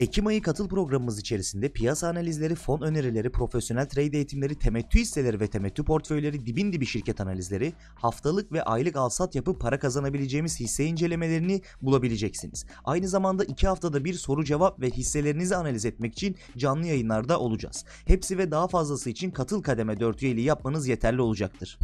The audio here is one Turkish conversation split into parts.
Ekim ayı katıl programımız içerisinde piyasa analizleri, fon önerileri, profesyonel trade eğitimleri, temettü hisseleri ve temettü portföyleri, dibin dibi şirket analizleri, haftalık ve aylık alsat yapıp para kazanabileceğimiz hisse incelemelerini bulabileceksiniz. Aynı zamanda 2 haftada bir soru cevap ve hisselerinizi analiz etmek için canlı yayınlarda olacağız. Hepsi ve daha fazlası için katıl kademe 4 üyeliği yapmanız yeterli olacaktır.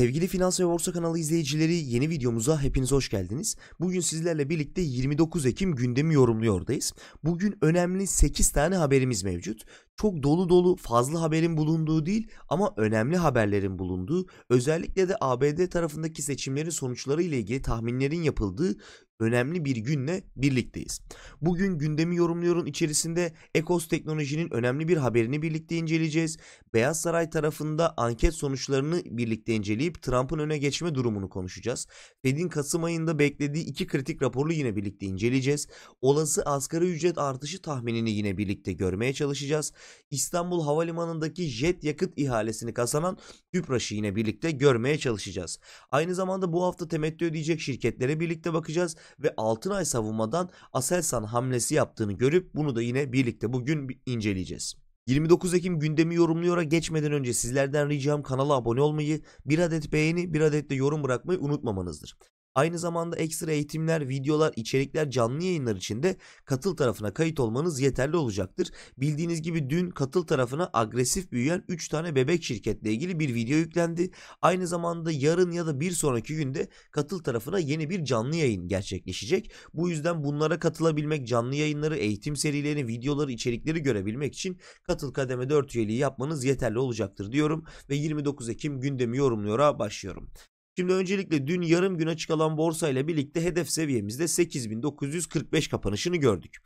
Sevgili Finans ve Borsa kanalı izleyicileri yeni videomuza hepiniz hoş geldiniz. Bugün sizlerle birlikte 29 Ekim gündemi yorumluyordayız. Bugün önemli 8 tane haberimiz mevcut. Çok dolu dolu fazla haberin bulunduğu değil ama önemli haberlerin bulunduğu özellikle de ABD tarafındaki seçimlerin sonuçları ile ilgili tahminlerin yapıldığı önemli bir günle birlikteyiz. Bugün gündemi yorumluyorum içerisinde Ekos Teknoloji'nin önemli bir haberini birlikte inceleyeceğiz. Beyaz Saray tarafında anket sonuçlarını birlikte inceleyip Trump'ın öne geçme durumunu konuşacağız. Fed'in Kasım ayında beklediği iki kritik raporlu yine birlikte inceleyeceğiz. Olası asgari ücret artışı tahminini yine birlikte görmeye çalışacağız. İstanbul Havalimanı'ndaki jet yakıt ihalesini kazanan Tüpraş'ı yine birlikte görmeye çalışacağız. Aynı zamanda bu hafta temettü ödeyecek şirketlere birlikte bakacağız ve Altınay savunmadan Aselsan hamlesi yaptığını görüp bunu da yine birlikte bugün inceleyeceğiz. 29 Ekim gündemi yorumluyora geçmeden önce sizlerden ricam kanala abone olmayı, bir adet beğeni, bir adet de yorum bırakmayı unutmamanızdır. Aynı zamanda ekstra eğitimler, videolar, içerikler canlı yayınlar için de katıl tarafına kayıt olmanız yeterli olacaktır. Bildiğiniz gibi dün katıl tarafına agresif büyüyen 3 tane bebek şirketle ilgili bir video yüklendi. Aynı zamanda yarın ya da bir sonraki günde katıl tarafına yeni bir canlı yayın gerçekleşecek. Bu yüzden bunlara katılabilmek, canlı yayınları, eğitim serilerini, videoları, içerikleri görebilmek için katıl kademe 4 üyeliği yapmanız yeterli olacaktır diyorum ve 29 Ekim gündemi yorumluyora başlıyorum. Şimdi öncelikle dün yarım güne çıkalan alan borsa ile birlikte hedef seviyemizde 8945 kapanışını gördük.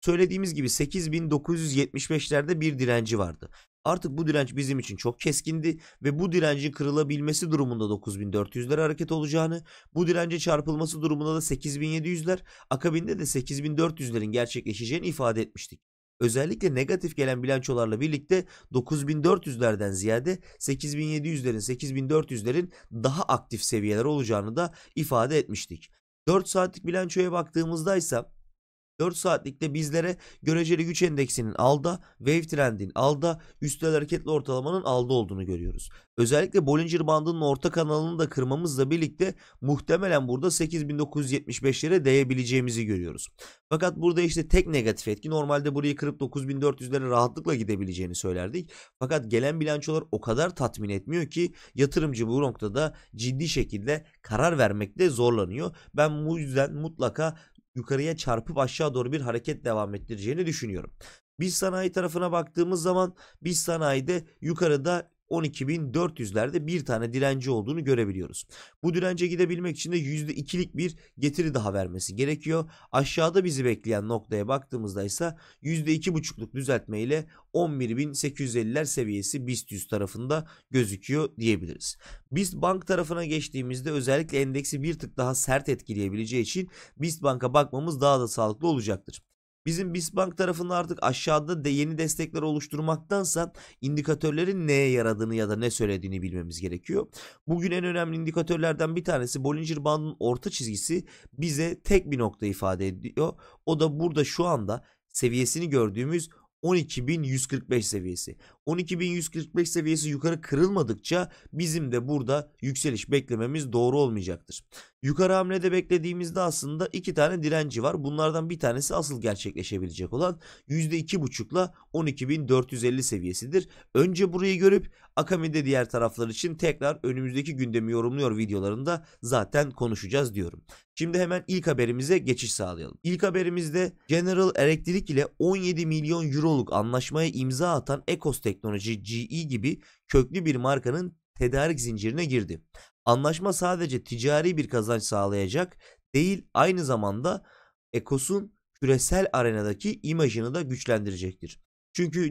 Söylediğimiz gibi 8975'lerde bir direnci vardı. Artık bu direnç bizim için çok keskindi ve bu direncin kırılabilmesi durumunda 9400'lere hareket olacağını, bu dirence çarpılması durumunda da 8700'ler, akabinde de 8400'lerin gerçekleşeceğini ifade etmiştik. Özellikle negatif gelen bilançolarla birlikte 9400'lerden ziyade 8700'lerin 8400'lerin daha aktif seviyeler olacağını da ifade etmiştik. 4 saatlik bilançoya baktığımızda ise 4 saatlikte bizlere göreceli güç endeksinin alda, wave trendin alda, üstel hareketli ortalamanın alda olduğunu görüyoruz. Özellikle Bollinger bandının orta kanalını da kırmamızla birlikte muhtemelen burada 8975'lere değebileceğimizi görüyoruz. Fakat burada işte tek negatif etki normalde burayı kırıp 9400'lere rahatlıkla gidebileceğini söylerdik. Fakat gelen bilançolar o kadar tatmin etmiyor ki yatırımcı bu noktada ciddi şekilde karar vermekte zorlanıyor. Ben bu yüzden mutlaka yukarıya çarpıp aşağı doğru bir hareket devam ettireceğini düşünüyorum. Biz sanayi tarafına baktığımız zaman biz sanayide yukarıda 12.400'lerde bir tane direnci olduğunu görebiliyoruz. Bu dirence gidebilmek için de %2'lik bir getiri daha vermesi gerekiyor. Aşağıda bizi bekleyen noktaya baktığımızda ise %2.5'luk düzeltme ile 11.850'ler seviyesi BIST 100 tarafında gözüküyor diyebiliriz. BIST Bank tarafına geçtiğimizde özellikle endeksi bir tık daha sert etkileyebileceği için BIST Bank'a bakmamız daha da sağlıklı olacaktır. Bizim Bisbank tarafında artık aşağıda de yeni destekler oluşturmaktansa indikatörlerin neye yaradığını ya da ne söylediğini bilmemiz gerekiyor. Bugün en önemli indikatörlerden bir tanesi Bollinger Band'ın orta çizgisi bize tek bir nokta ifade ediyor. O da burada şu anda seviyesini gördüğümüz 12.145 seviyesi. 12.145 seviyesi yukarı kırılmadıkça bizim de burada yükseliş beklememiz doğru olmayacaktır. Yukarı hamlede beklediğimizde aslında iki tane direnci var. Bunlardan bir tanesi asıl gerçekleşebilecek olan %2.5'la 12.450 seviyesidir. Önce burayı görüp Akami'de diğer taraflar için tekrar önümüzdeki gündemi yorumluyor videolarında zaten konuşacağız diyorum. Şimdi hemen ilk haberimize geçiş sağlayalım. İlk haberimizde General Electric ile 17 milyon euroluk anlaşmaya imza atan Ecos Teknoloji GE gibi köklü bir markanın tedarik zincirine girdi. Anlaşma sadece ticari bir kazanç sağlayacak değil aynı zamanda Ekos'un küresel arenadaki imajını da güçlendirecektir. Çünkü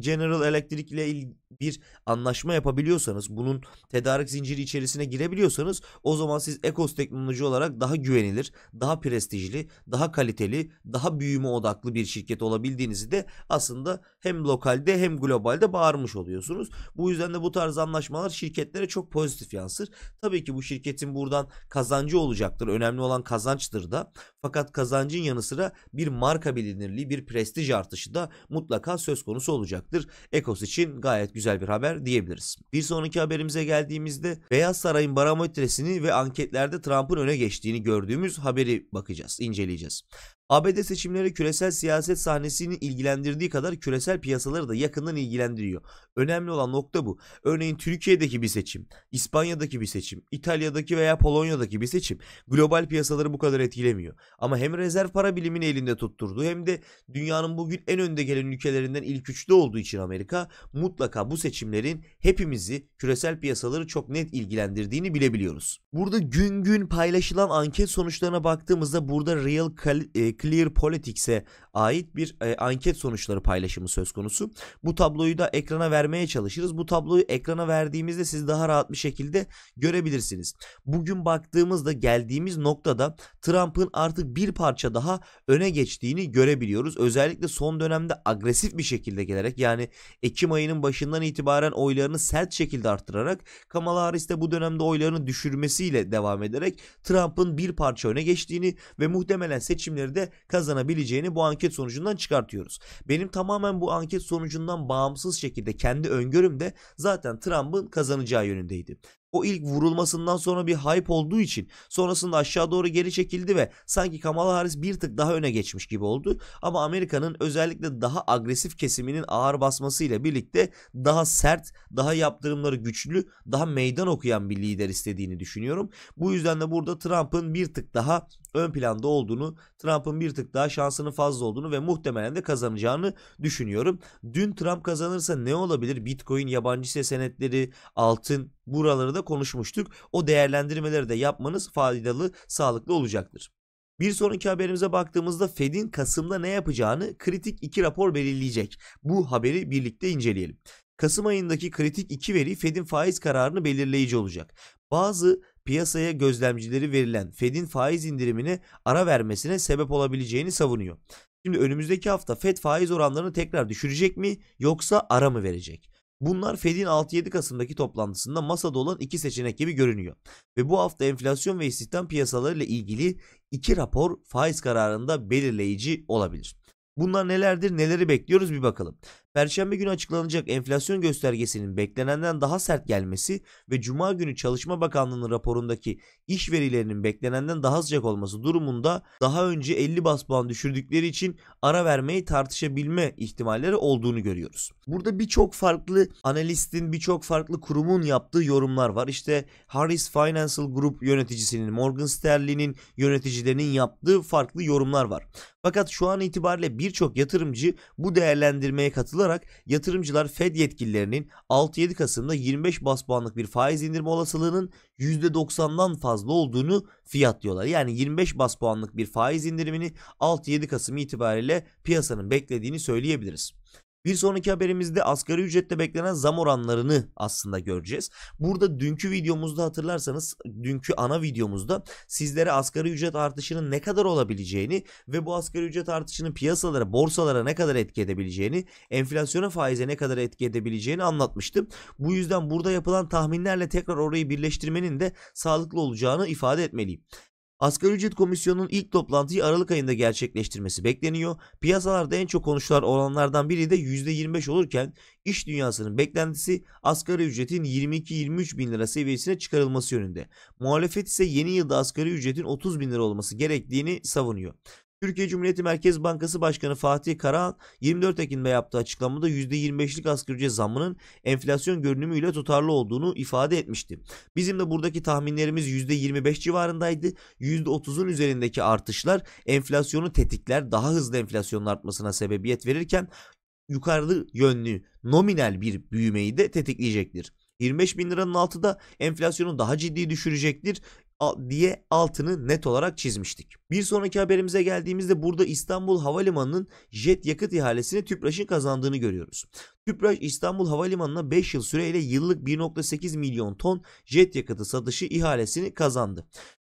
General Electric ile bir anlaşma yapabiliyorsanız, bunun tedarik zinciri içerisine girebiliyorsanız o zaman siz Ekos teknoloji olarak daha güvenilir, daha prestijli, daha kaliteli, daha büyüme odaklı bir şirket olabildiğinizi de aslında hem lokalde hem globalde bağırmış oluyorsunuz. Bu yüzden de bu tarz anlaşmalar şirketlere çok pozitif yansır. Tabii ki bu şirketin buradan kazancı olacaktır. Önemli olan kazançtır da. Fakat kazancın yanı sıra bir marka bilinirliği, bir prestij artışı da mutlaka takas söz konusu olacaktır. Ekos için gayet güzel bir haber diyebiliriz. Bir sonraki haberimize geldiğimizde Beyaz Saray'ın barometresini ve anketlerde Trump'ın öne geçtiğini gördüğümüz haberi bakacağız, inceleyeceğiz. ABD seçimleri küresel siyaset sahnesini ilgilendirdiği kadar küresel piyasaları da yakından ilgilendiriyor. Önemli olan nokta bu. Örneğin Türkiye'deki bir seçim, İspanya'daki bir seçim, İtalya'daki veya Polonya'daki bir seçim global piyasaları bu kadar etkilemiyor. Ama hem rezerv para bilimini elinde tutturdu hem de dünyanın bugün en önde gelen ülkelerinden ilk üçlü olduğu için Amerika mutlaka bu seçimlerin hepimizi küresel piyasaları çok net ilgilendirdiğini bilebiliyoruz. Burada gün gün paylaşılan anket sonuçlarına baktığımızda burada real kal- e, Clear Politics'e ait bir e, anket sonuçları paylaşımı söz konusu. Bu tabloyu da ekrana vermeye çalışırız. Bu tabloyu ekrana verdiğimizde siz daha rahat bir şekilde görebilirsiniz. Bugün baktığımızda geldiğimiz noktada Trump'ın artık bir parça daha öne geçtiğini görebiliyoruz. Özellikle son dönemde agresif bir şekilde gelerek yani Ekim ayının başından itibaren oylarını sert şekilde arttırarak Kamala Harris de bu dönemde oylarını düşürmesiyle devam ederek Trump'ın bir parça öne geçtiğini ve muhtemelen seçimleri de şekilde kazanabileceğini bu anket sonucundan çıkartıyoruz. Benim tamamen bu anket sonucundan bağımsız şekilde kendi öngörüm de zaten Trump'ın kazanacağı yönündeydi o ilk vurulmasından sonra bir hype olduğu için sonrasında aşağı doğru geri çekildi ve sanki Kamala Harris bir tık daha öne geçmiş gibi oldu. Ama Amerika'nın özellikle daha agresif kesiminin ağır basmasıyla birlikte daha sert, daha yaptırımları güçlü, daha meydan okuyan bir lider istediğini düşünüyorum. Bu yüzden de burada Trump'ın bir tık daha ön planda olduğunu, Trump'ın bir tık daha şansının fazla olduğunu ve muhtemelen de kazanacağını düşünüyorum. Dün Trump kazanırsa ne olabilir? Bitcoin, yabancı hisse senetleri, altın buraları da konuşmuştuk. O değerlendirmeleri de yapmanız faydalı, sağlıklı olacaktır. Bir sonraki haberimize baktığımızda Fed'in Kasım'da ne yapacağını kritik iki rapor belirleyecek. Bu haberi birlikte inceleyelim. Kasım ayındaki kritik iki veri Fed'in faiz kararını belirleyici olacak. Bazı piyasaya gözlemcileri verilen Fed'in faiz indirimini ara vermesine sebep olabileceğini savunuyor. Şimdi önümüzdeki hafta Fed faiz oranlarını tekrar düşürecek mi yoksa ara mı verecek? Bunlar Fed'in 6-7 Kasım'daki toplantısında masada olan iki seçenek gibi görünüyor. Ve bu hafta enflasyon ve istihdam piyasalarıyla ilgili iki rapor faiz kararında belirleyici olabilir. Bunlar nelerdir neleri bekliyoruz bir bakalım. Perşembe günü açıklanacak enflasyon göstergesinin beklenenden daha sert gelmesi ve Cuma günü Çalışma Bakanlığı'nın raporundaki iş verilerinin beklenenden daha sıcak olması durumunda daha önce 50 bas puan düşürdükleri için ara vermeyi tartışabilme ihtimalleri olduğunu görüyoruz. Burada birçok farklı analistin, birçok farklı kurumun yaptığı yorumlar var. İşte Harris Financial Group yöneticisinin, Morgan Stanley'nin yöneticilerinin yaptığı farklı yorumlar var. Fakat şu an itibariyle birçok yatırımcı bu değerlendirmeye katılıyor yapılarak yatırımcılar Fed yetkililerinin 6-7 Kasım'da 25 bas puanlık bir faiz indirme olasılığının %90'dan fazla olduğunu fiyatlıyorlar. Yani 25 bas puanlık bir faiz indirimini 6-7 Kasım itibariyle piyasanın beklediğini söyleyebiliriz. Bir sonraki haberimizde asgari ücrette beklenen zam oranlarını aslında göreceğiz. Burada dünkü videomuzda hatırlarsanız dünkü ana videomuzda sizlere asgari ücret artışının ne kadar olabileceğini ve bu asgari ücret artışının piyasalara, borsalara ne kadar etki edebileceğini, enflasyona faize ne kadar etki edebileceğini anlatmıştım. Bu yüzden burada yapılan tahminlerle tekrar orayı birleştirmenin de sağlıklı olacağını ifade etmeliyim. Asgari ücret komisyonunun ilk toplantıyı Aralık ayında gerçekleştirmesi bekleniyor. Piyasalarda en çok konuşulan olanlardan biri de %25 olurken iş dünyasının beklentisi asgari ücretin 22-23 bin lira seviyesine çıkarılması yönünde. Muhalefet ise yeni yılda asgari ücretin 30 bin lira olması gerektiğini savunuyor. Türkiye Cumhuriyeti Merkez Bankası Başkanı Fatih Karahan 24 Ekim'de yaptığı açıklamada %25'lik asgari ücret zammının enflasyon görünümüyle tutarlı olduğunu ifade etmişti. Bizim de buradaki tahminlerimiz %25 civarındaydı. %30'un üzerindeki artışlar enflasyonu tetikler, daha hızlı enflasyonun artmasına sebebiyet verirken yukarı yönlü nominal bir büyümeyi de tetikleyecektir. 25 bin liranın altı da enflasyonu daha ciddi düşürecektir diye altını net olarak çizmiştik. Bir sonraki haberimize geldiğimizde burada İstanbul Havalimanı'nın jet yakıt ihalesini TÜPRAŞ'ın kazandığını görüyoruz. TÜPRAŞ İstanbul Havalimanı'na 5 yıl süreyle yıllık 1.8 milyon ton jet yakıtı satışı ihalesini kazandı.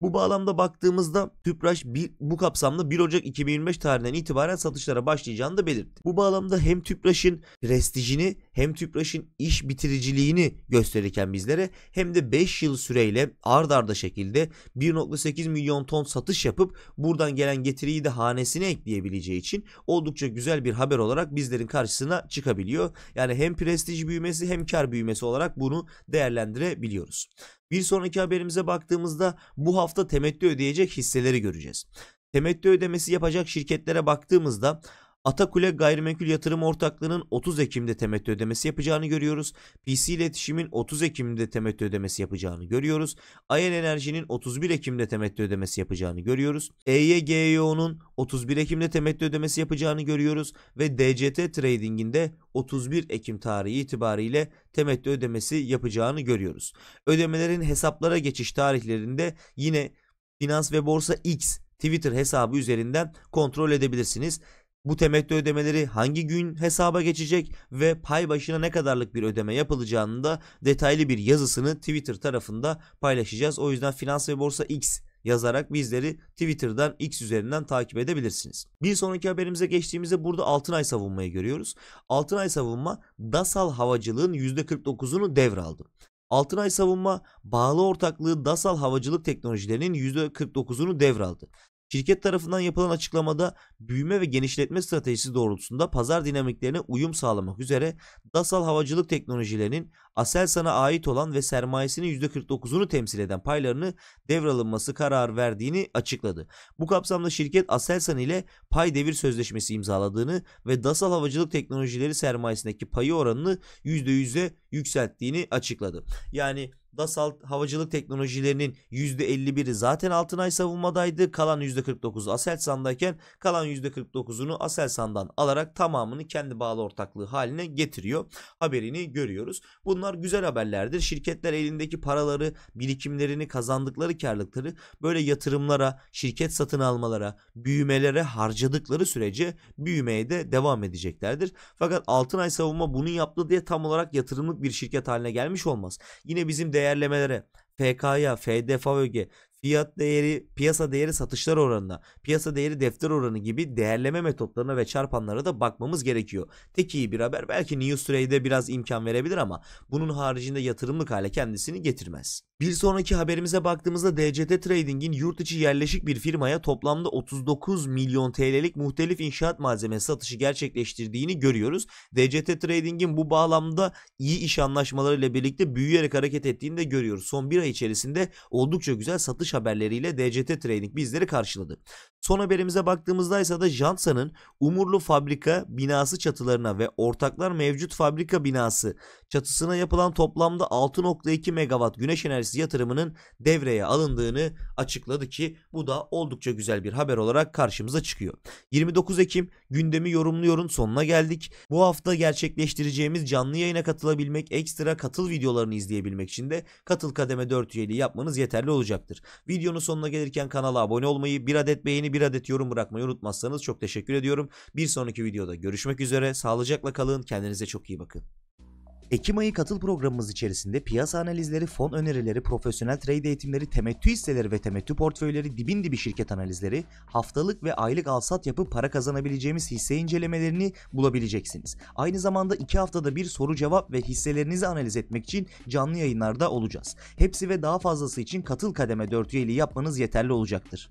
Bu bağlamda baktığımızda TÜPRAŞ bu kapsamda 1 Ocak 2025 tarihinden itibaren satışlara başlayacağını da belirtti. Bu bağlamda hem TÜPRAŞ'ın prestijini hem Tüpraş'ın iş bitiriciliğini gösterirken bizlere hem de 5 yıl süreyle ard arda şekilde 1.8 milyon ton satış yapıp buradan gelen getiriyi de hanesine ekleyebileceği için oldukça güzel bir haber olarak bizlerin karşısına çıkabiliyor. Yani hem prestij büyümesi hem kar büyümesi olarak bunu değerlendirebiliyoruz. Bir sonraki haberimize baktığımızda bu hafta temettü ödeyecek hisseleri göreceğiz. Temettü ödemesi yapacak şirketlere baktığımızda Atakule Gayrimenkul Yatırım Ortaklığı'nın 30 Ekim'de temettü ödemesi yapacağını görüyoruz. PC İletişim'in 30 Ekim'de temettü ödemesi yapacağını görüyoruz. Ayen Enerji'nin 31 Ekim'de temettü ödemesi yapacağını görüyoruz. EYGYO'nun 31 Ekim'de temettü ödemesi yapacağını görüyoruz ve DCT Trading'in de 31 Ekim tarihi itibariyle temettü ödemesi yapacağını görüyoruz. Ödemelerin hesaplara geçiş tarihlerinde yine Finans ve Borsa X Twitter hesabı üzerinden kontrol edebilirsiniz. Bu temettü ödemeleri hangi gün hesaba geçecek ve pay başına ne kadarlık bir ödeme yapılacağını da detaylı bir yazısını Twitter tarafında paylaşacağız. O yüzden Finans ve Borsa X yazarak bizleri Twitter'dan X üzerinden takip edebilirsiniz. Bir sonraki haberimize geçtiğimizde burada Altınay savunmayı görüyoruz. Altınay savunma DASAL havacılığın %49'unu devraldı. Altınay Savunma bağlı ortaklığı DASAL Havacılık Teknolojilerinin %49'unu devraldı. Şirket tarafından yapılan açıklamada büyüme ve genişletme stratejisi doğrultusunda pazar dinamiklerine uyum sağlamak üzere Dasal Havacılık Teknolojilerinin Aselsan'a ait olan ve sermayesinin %49'unu temsil eden paylarını devralınması kararı verdiğini açıkladı. Bu kapsamda şirket Aselsan ile pay devir sözleşmesi imzaladığını ve Dasal Havacılık Teknolojileri sermayesindeki payı oranını %100'e yükselttiğini açıkladı. Yani Dasalt havacılık teknolojilerinin %51'i zaten Altınay savunmadaydı. Kalan %49 Aselsan'dayken kalan %49'unu Aselsan'dan alarak tamamını kendi bağlı ortaklığı haline getiriyor. Haberini görüyoruz. Bunlar güzel haberlerdir. Şirketler elindeki paraları, birikimlerini, kazandıkları karlıkları böyle yatırımlara, şirket satın almalara, büyümelere harcadıkları sürece büyümeye de devam edeceklerdir. Fakat Altınay savunma bunu yaptı diye tam olarak yatırımlık bir şirket haline gelmiş olmaz. Yine bizim değer değerlemelere, FK'ya, FDFAVÖG'e, fiyat değeri, piyasa değeri satışlar oranına, piyasa değeri defter oranı gibi değerleme metotlarına ve çarpanlara da bakmamız gerekiyor. Tek iyi bir haber belki News Trade biraz imkan verebilir ama bunun haricinde yatırımlık hale kendisini getirmez. Bir sonraki haberimize baktığımızda DCT Trading'in yurt içi yerleşik bir firmaya toplamda 39 milyon TL'lik muhtelif inşaat malzemesi satışı gerçekleştirdiğini görüyoruz. DCT Trading'in bu bağlamda iyi iş anlaşmalarıyla birlikte büyüyerek hareket ettiğini de görüyoruz. Son bir ay içerisinde oldukça güzel satış satış haberleriyle DCT Trading bizleri karşıladı. Son haberimize baktığımızda ise de Jansa'nın Umurlu fabrika binası çatılarına ve ortaklar mevcut fabrika binası çatısına yapılan toplamda 6.2 megawatt güneş enerjisi yatırımının devreye alındığını açıkladı ki bu da oldukça güzel bir haber olarak karşımıza çıkıyor. 29 Ekim gündemi yorumluyorun sonuna geldik. Bu hafta gerçekleştireceğimiz canlı yayına katılabilmek, ekstra katıl videolarını izleyebilmek için de katıl kademe 4 üyeliği yapmanız yeterli olacaktır. Videonun sonuna gelirken kanala abone olmayı, bir adet beğeni, bir adet yorum bırakmayı unutmazsanız çok teşekkür ediyorum. Bir sonraki videoda görüşmek üzere. Sağlıcakla kalın. Kendinize çok iyi bakın. Ekim ayı katıl programımız içerisinde piyasa analizleri, fon önerileri, profesyonel trade eğitimleri, temettü hisseleri ve temettü portföyleri, dibin dibi şirket analizleri, haftalık ve aylık alsat yapıp para kazanabileceğimiz hisse incelemelerini bulabileceksiniz. Aynı zamanda 2 haftada bir soru cevap ve hisselerinizi analiz etmek için canlı yayınlarda olacağız. Hepsi ve daha fazlası için katıl kademe 4 üyeliği yapmanız yeterli olacaktır.